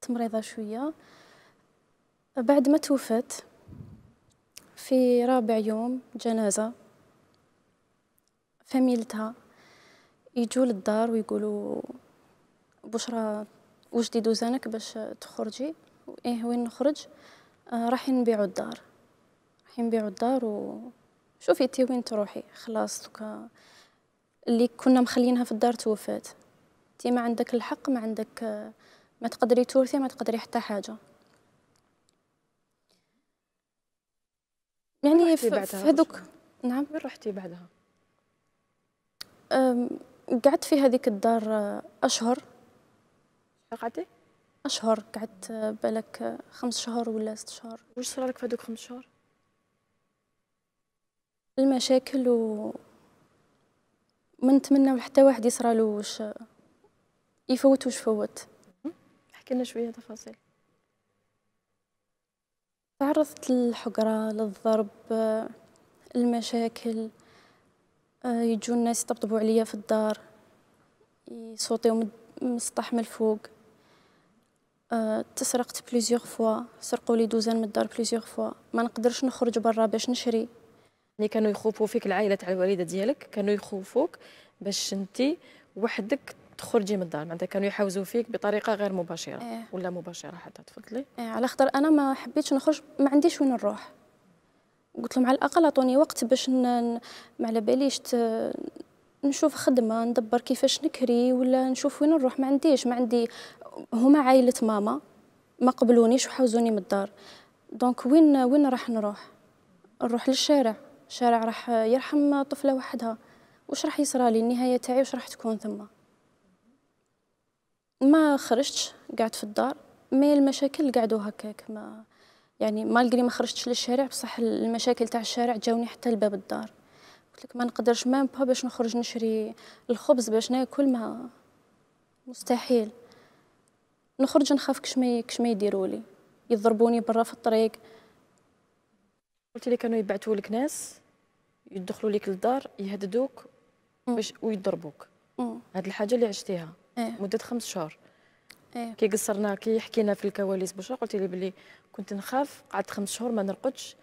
كانت مريضة شوية بعد ما توفت في رابع يوم جنازة فاميلتها يجوا للدار ويقولوا بشرى واش دي دوزانك باش تخرجي ايه وين نخرج آه، راح نبيعوا الدار راح نبيعوا الدار و شوفي تي وين تروحي خلاص دوكا اللي كنا مخلينها في الدار توفات انت ما عندك الحق ما عندك ما تقدري تورثي ما تقدري حتى حاجة يعني في, هذوك نعم وين رحتي بعدها؟ قعدت في هذيك الدار أشهر قعدتي؟ أشهر قعدت بالك خمس شهور ولا ست شهور واش صار لك في هذوك خمس شهور؟ المشاكل و ما نتمناو حتى واحد يصرالو واش يفوت واش فوت احكي لنا شويه تفاصيل تعرضت للحقرة للضرب المشاكل آه، يجون الناس يطبطبوا عليا في الدار صوتي من فوق آه، تسرقت بليزيوغ فوا سرقوا لي دوزان من الدار بليزيوغ فوا ما نقدرش نخرج برا باش نشري يعني كانوا يخوفوا فيك العائله تاع الوالده ديالك كانوا يخوفوك باش انت وحدك تخرجي من الدار معناتها كانوا يحوزوا فيك بطريقه غير مباشره إيه. ولا مباشره حتى تفضلي إيه على خاطر انا ما حبيتش نخرج ما عنديش وين نروح قلت لهم على الاقل عطوني وقت باش ما على باليش ت... نشوف خدمه ندبر كيفاش نكري ولا نشوف وين نروح ما عنديش ما عندي هما عائله ماما ما قبلونيش وحوزوني من الدار دونك وين وين راح نروح نروح للشارع الشارع راح يرحم طفله وحدها واش راح يصرى لي النهايه تاعي واش راح تكون ثما ما خرجتش قعدت في الدار مي المشاكل قعدوا هكاك ما يعني مالقري ما خرجتش للشارع بصح المشاكل تاع الشارع جاوني حتى لباب الدار قلت لك ما نقدرش مام با باش نخرج نشري الخبز باش ناكل ما مستحيل نخرج نخاف كش ما كش ما يديروا لي يضربوني برا في الطريق قلت لي كانوا يبعثوا لك ناس يدخلوا لك للدار يهددوك باش ويضربوك هاد الحاجه اللي عشتيها إيه. مده خمس شهور إيه. كي قصرنا كي حكينا في الكواليس بشرى قلت لي بلي كنت نخاف قعدت خمس شهور ما نرقدش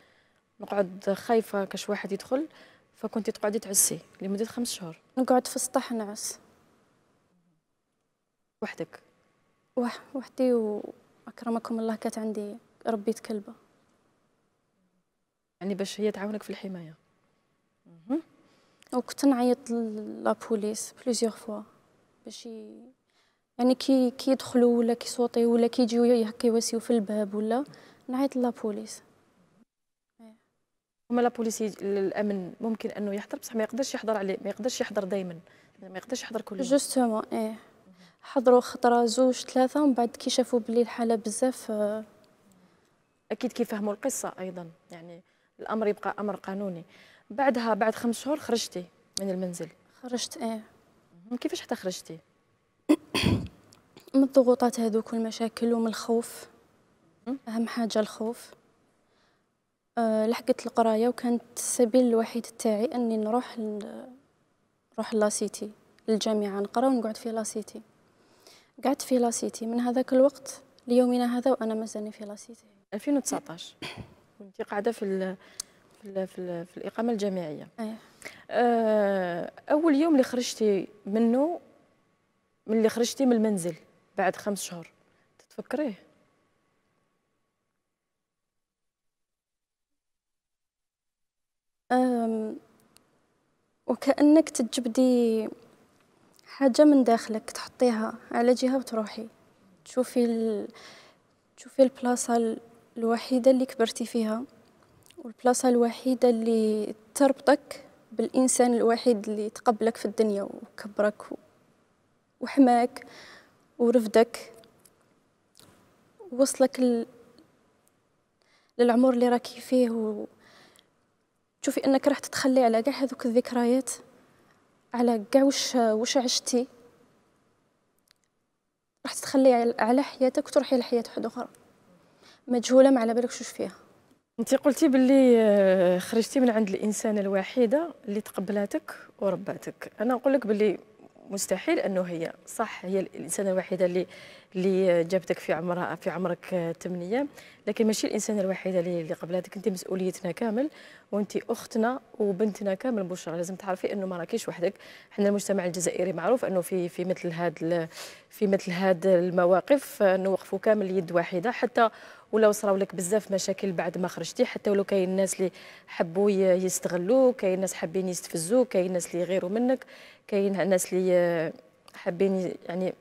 نقعد خايفه كاش واحد يدخل فكنت تقعدي تعسي لمده خمس شهور نقعد في السطح نعس وحدك وح وحدي واكرمكم الله كانت عندي ربيت كلبه يعني باش هي تعاونك في الحمايه وكنت نعيط لابوليس بليزيوغ فوا باش يعني كي كيدخلوا ولا كيصوتيو ولا كيجيو هكا يواسيو في الباب ولا نعيط لابوليس إيه. هما لابوليس الامن ممكن انه يحضر بصح ما يقدرش يحضر عليه ما يقدرش يحضر دائما ما يقدرش يحضر كل يوم جوستومون ايه حضروا خطره زوج ثلاثه ومن بعد كي شافوا بلي الحاله بزاف آه. اكيد كيفهموا القصه ايضا يعني الامر يبقى امر قانوني بعدها بعد خمس شهور خرجتي من المنزل خرجت ايه كيفاش حتى خرجتي من الضغوطات هذوك والمشاكل ومن الخوف اهم حاجه الخوف أه لحقت القرايه وكانت السبيل الوحيد تاعي اني نروح نروح لاسيتي للجامعه نقرا ونقعد في لاسيتي قعدت في لاسيتي من هذاك الوقت ليومنا هذا وانا مازالني في لاسيتي 2019 كنت قاعده في في, في, الاقامه الجامعيه اي آه، اول يوم اللي خرجتي منه من اللي خرجتي من المنزل بعد خمس شهور تتفكريه وكأنك تجبدي حاجة من داخلك تحطيها على جهة وتروحي تشوفي ال... تشوفي البلاصة الوحيدة اللي كبرتي فيها والبلاصة الوحيدة اللي تربطك بالإنسان الوحيد اللي تقبلك في الدنيا وكبرك وحماك ورفدك ووصلك ال... للعمر اللي راكي فيه وتشوفي انك راح تتخلي على كاع هذوك الذكريات على كاع وش وش عشتي راح تتخلي على حياتك وتروحي لحياة واحد اخرى مجهوله ما على بالك شوش فيها انت قلتي باللي آه، خرجتي من عند الانسانه الوحيده اللي تقبلاتك ورباتك انا نقول لك باللي مستحيل انه هي صح هي الانسانه الوحيده اللي اللي جابتك في عمرها في عمرك ثمانية لكن ماشي الانسانه الوحيده اللي قبلها انت مسؤوليتنا كامل وانت اختنا وبنتنا كامل بشرى لازم تعرفي انه ما راكيش وحدك حنا المجتمع الجزائري معروف انه في في مثل هذا في مثل هذا المواقف نوقفوا كامل يد واحده حتى ولا صراو لك بزاف مشاكل بعد ما خرجتي حتى ولو كاين الناس اللي حبوا يستغلوك كاين ناس حابين يستفزوك كاين ناس اللي يغيروا منك كاين الناس اللي حابين يعني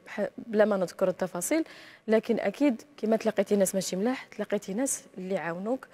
بلا ما نذكر التفاصيل لكن اكيد كما تلاقيتي ناس ماشي ملاح تلاقيتي ناس اللي عاونوك